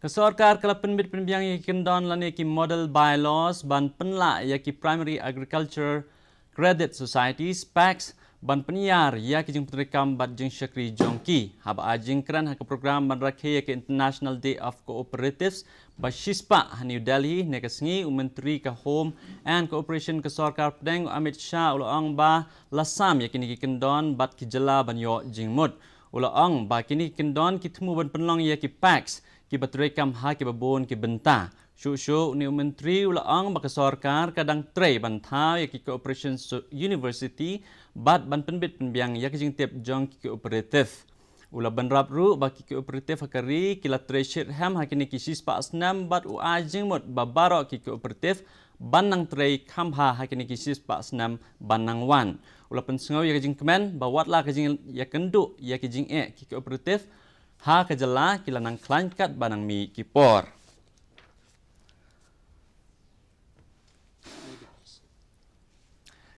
Kesorkar kalau penbit penbiang yang kini don lani yaki model bylaws ban penla yaki primary agriculture credit society SPACs ban penyiar yaki jeng putrikam bat jeng syakri jongki. Haba ajing keran hak program ban rakhi yaki International Day of Cooperatives bat shispa hani Delhi neka sengi ke home and cooperation kesorkar pedeng amit Shah ulo ang ba lasam yaki niki kendon bat kijela ban yo jeng mud. Ulo ang ba kini kendon kitmu ban penlong yaki PAX ki batre kam ha ki babon ki benta shu shu ni menteri ula ang ba kesorkar kadang tre ban tha ya ki cooperation university bat ban penbit penbiang ya ki jing tip jong ki operative ula ban rap ru ba ki operative kari ki la tre shit ham ha ki ni ki sis pa snam bat u ajing mot ba baro ki operative ban nang tre kam ha ha ki ni ki sis pa snam ban nang wan ula pen sengau ya ki jing kemen ba wat la ki jing ya kenduk ya ki jing e ki operative ha kejela kilanang klangkat banang mi kipor.